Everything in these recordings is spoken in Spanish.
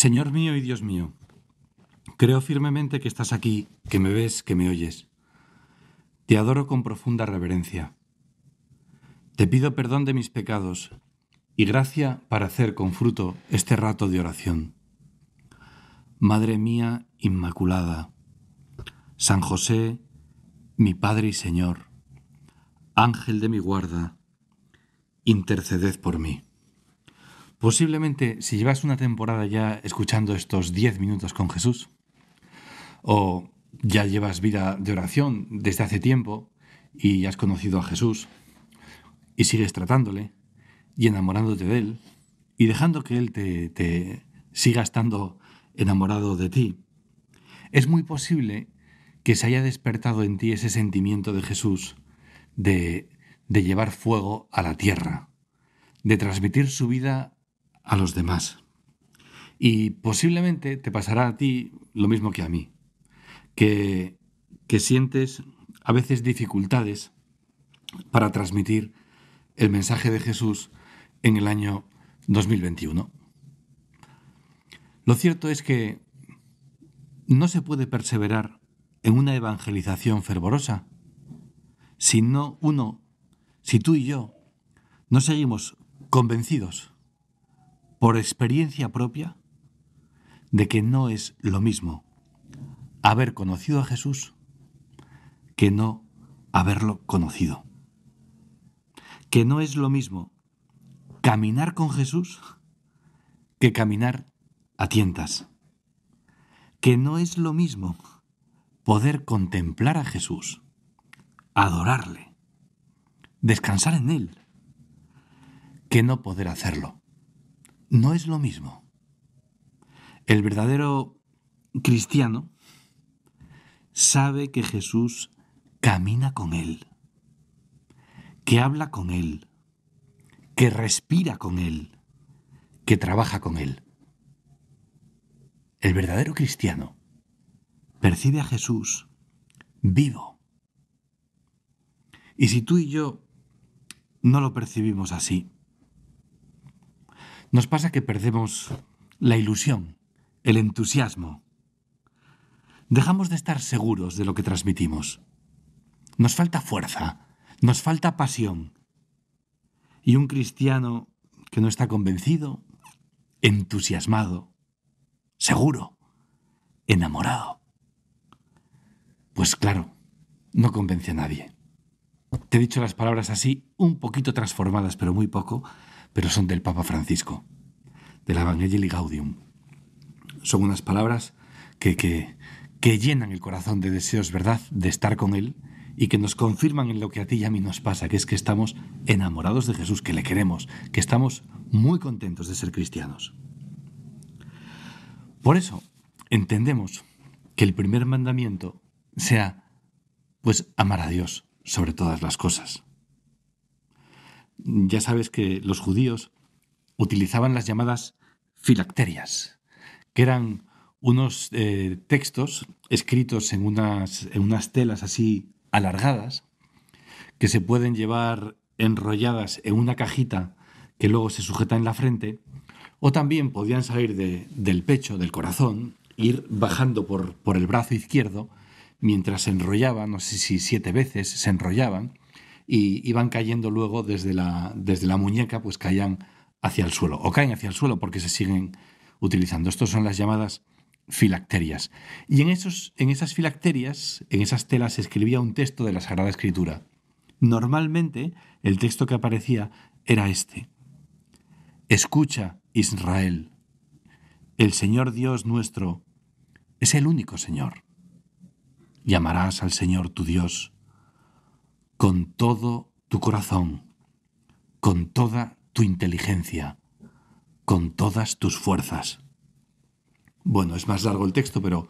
Señor mío y Dios mío, creo firmemente que estás aquí, que me ves, que me oyes. Te adoro con profunda reverencia. Te pido perdón de mis pecados y gracia para hacer con fruto este rato de oración. Madre mía Inmaculada, San José, mi Padre y Señor, Ángel de mi guarda, interceded por mí. Posiblemente si llevas una temporada ya escuchando estos 10 minutos con Jesús, o ya llevas vida de oración desde hace tiempo y has conocido a Jesús, y sigues tratándole, y enamorándote de Él, y dejando que Él te, siga estando enamorado de ti, es muy posible que se haya despertado en ti ese sentimiento de Jesús de, de llevar fuego a la tierra, de transmitir su vida a los demás. Y posiblemente te pasará a ti lo mismo que a mí, que, que sientes a veces dificultades para transmitir el mensaje de Jesús en el año 2021. Lo cierto es que no se puede perseverar en una evangelización fervorosa si no uno, si tú y yo no seguimos convencidos por experiencia propia de que no es lo mismo haber conocido a Jesús que no haberlo conocido. Que no es lo mismo caminar con Jesús que caminar a tientas. Que no es lo mismo poder contemplar a Jesús, adorarle, descansar en Él, que no poder hacerlo no es lo mismo. El verdadero cristiano sabe que Jesús camina con él, que habla con él, que respira con él, que trabaja con él. El verdadero cristiano percibe a Jesús vivo. Y si tú y yo no lo percibimos así, nos pasa que perdemos la ilusión, el entusiasmo. Dejamos de estar seguros de lo que transmitimos. Nos falta fuerza, nos falta pasión. Y un cristiano que no está convencido, entusiasmado, seguro, enamorado. Pues claro, no convence a nadie. Te he dicho las palabras así, un poquito transformadas, pero muy poco, pero son del Papa Francisco, de la Evangelii Gaudium. Son unas palabras que, que llenan el corazón de deseos, ¿verdad?, de estar con Él y que nos confirman en lo que a ti y a mí nos pasa, que es que estamos enamorados de Jesús, que le queremos, que estamos muy contentos de ser cristianos. Por eso entendemos que el primer mandamiento sea, pues, amar a Dios sobre todas las cosas ya sabes que los judíos utilizaban las llamadas filacterias, que eran unos eh, textos escritos en unas, en unas telas así alargadas, que se pueden llevar enrolladas en una cajita que luego se sujeta en la frente, o también podían salir del pecho, del corazón, ir bajando por, por el brazo izquierdo, mientras se enrollaban, no sé si siete veces se enrollaban, y iban cayendo luego desde la, desde la muñeca, pues caían hacia el suelo, o caen hacia el suelo porque se siguen utilizando. Estas son las llamadas filacterias. Y en, esos, en esas filacterias, en esas telas, se escribía un texto de la Sagrada Escritura. Normalmente el texto que aparecía era este. Escucha, Israel. El Señor Dios nuestro es el único Señor. Llamarás al Señor tu Dios con todo tu corazón, con toda tu inteligencia, con todas tus fuerzas. Bueno, es más largo el texto, pero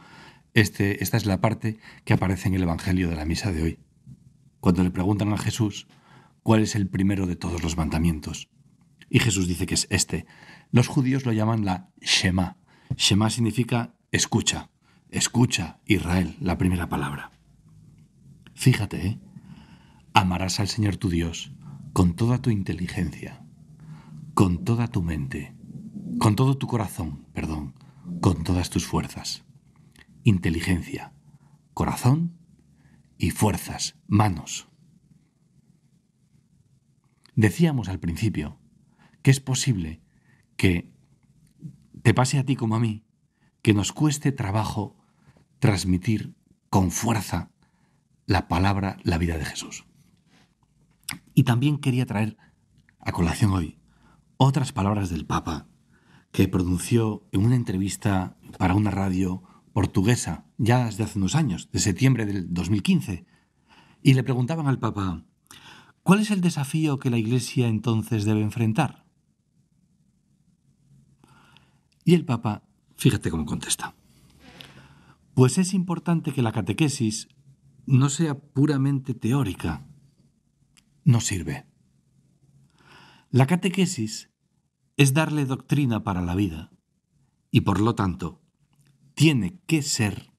este, esta es la parte que aparece en el Evangelio de la Misa de hoy. Cuando le preguntan a Jesús cuál es el primero de todos los mandamientos. Y Jesús dice que es este. Los judíos lo llaman la Shema. Shema significa escucha. Escucha, Israel, la primera palabra. Fíjate, ¿eh? Amarás al Señor tu Dios con toda tu inteligencia, con toda tu mente, con todo tu corazón, perdón, con todas tus fuerzas. Inteligencia, corazón y fuerzas, manos. Decíamos al principio que es posible que te pase a ti como a mí, que nos cueste trabajo transmitir con fuerza la palabra, la vida de Jesús. Y también quería traer a colación hoy otras palabras del Papa que pronunció en una entrevista para una radio portuguesa ya desde hace unos años, de septiembre del 2015. Y le preguntaban al Papa, ¿cuál es el desafío que la Iglesia entonces debe enfrentar? Y el Papa, fíjate cómo contesta. Pues es importante que la catequesis no sea puramente teórica, no sirve. La catequesis es darle doctrina para la vida y por lo tanto tiene que ser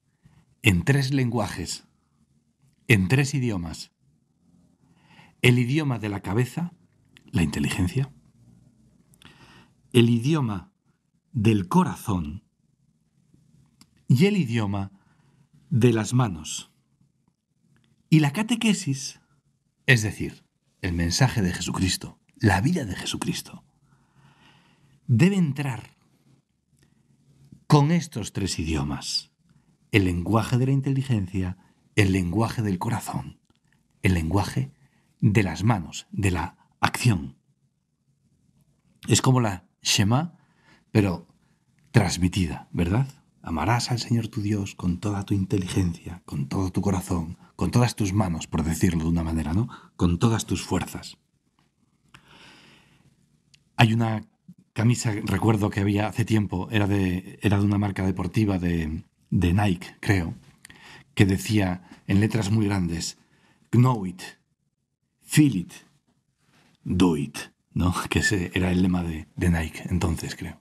en tres lenguajes, en tres idiomas. El idioma de la cabeza, la inteligencia. El idioma del corazón y el idioma de las manos. Y la catequesis, es decir, el mensaje de Jesucristo, la vida de Jesucristo, debe entrar con estos tres idiomas, el lenguaje de la inteligencia, el lenguaje del corazón, el lenguaje de las manos, de la acción. Es como la Shema, pero transmitida, ¿verdad? Amarás al Señor tu Dios con toda tu inteligencia, con todo tu corazón, con todas tus manos, por decirlo de una manera, ¿no? Con todas tus fuerzas. Hay una camisa, recuerdo que había hace tiempo, era de, era de una marca deportiva de, Nike, creo, que decía en letras muy grandes, Know it, feel it, do it, ¿no? Que ese era el lema de, de Nike entonces, creo.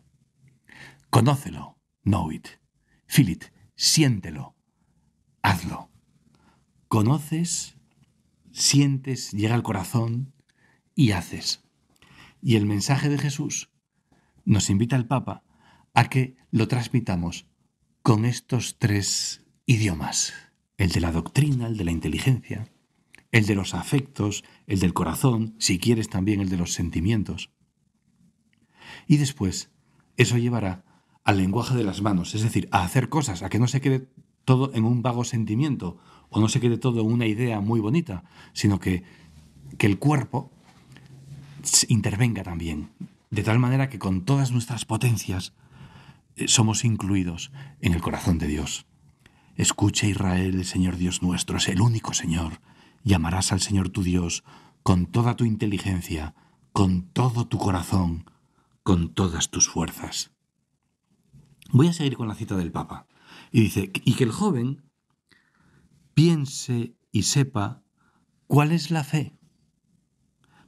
Conócelo, know it. Philip, siéntelo. Hazlo. Conoces, sientes, llega al corazón y haces. Y el mensaje de Jesús nos invita al Papa a que lo transmitamos con estos tres idiomas. El de la doctrina, el de la inteligencia, el de los afectos, el del corazón, si quieres también el de los sentimientos. Y después, eso llevará al lenguaje de las manos, es decir, a hacer cosas, a que no se quede todo en un vago sentimiento o no se quede todo en una idea muy bonita, sino que, que el cuerpo intervenga también, de tal manera que con todas nuestras potencias eh, somos incluidos en el corazón de Dios. Escucha Israel, el Señor Dios nuestro es el único Señor. Llamarás al Señor tu Dios con toda tu inteligencia, con todo tu corazón, con todas tus fuerzas. Voy a seguir con la cita del Papa. Y dice, y que el joven piense y sepa cuál es la fe,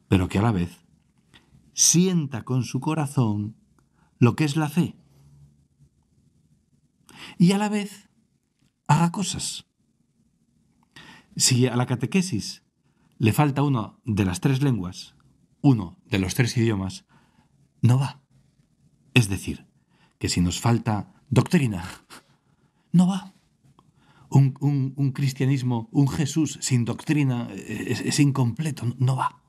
pero que a la vez sienta con su corazón lo que es la fe. Y a la vez haga cosas. Si a la catequesis le falta uno de las tres lenguas, uno de los tres idiomas, no va. Es decir, que si nos falta doctrina, no va. Un, cristianismo, un Jesús sin doctrina eh, es, incompleto, no va.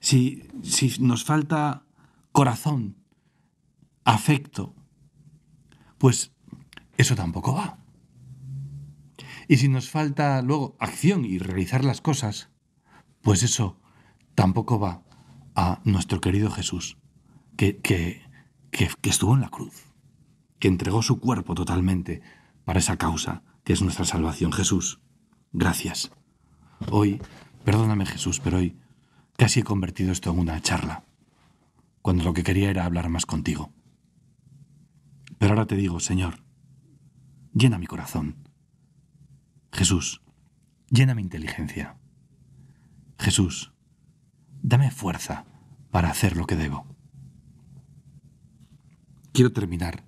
Si, nos falta corazón, afecto, pues eso tampoco va. Y si nos falta luego acción y realizar las cosas, pues eso tampoco va a nuestro querido Jesús, que, que, que, estuvo en la cruz, que entregó su cuerpo totalmente para esa causa que es nuestra salvación. Jesús, gracias. Hoy, perdóname Jesús, pero hoy casi he convertido esto en una charla, cuando lo que quería era hablar más contigo. Pero ahora te digo, Señor, llena mi corazón. Jesús, llena mi inteligencia. Jesús, dame fuerza para hacer lo que debo. Quiero terminar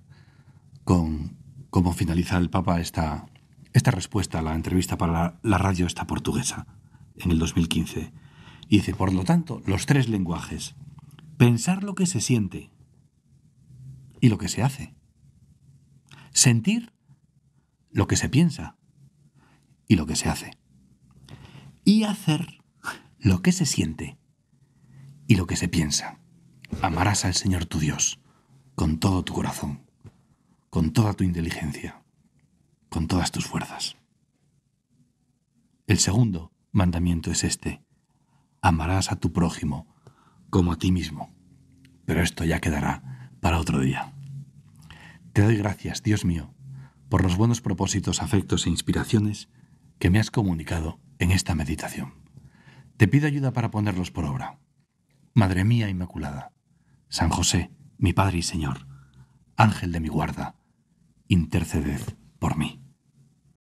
con cómo finaliza el Papa esta, esta respuesta a la entrevista para la, la radio esta portuguesa en el 2015. Y dice, por lo tanto, los tres lenguajes. Pensar lo que se siente y lo que se hace. Sentir lo que se piensa y lo que se hace. Y hacer lo que se siente y lo que se piensa. Amarás al Señor tu Dios con todo tu corazón, con toda tu inteligencia, con todas tus fuerzas. El segundo mandamiento es este. Amarás a tu prójimo como a ti mismo. Pero esto ya quedará para otro día. Te doy gracias, Dios mío, por los buenos propósitos, afectos e inspiraciones que me has comunicado en esta meditación. Te pido ayuda para ponerlos por obra. Madre mía Inmaculada, San José, mi Padre y Señor, Ángel de mi guarda, interceded por mí.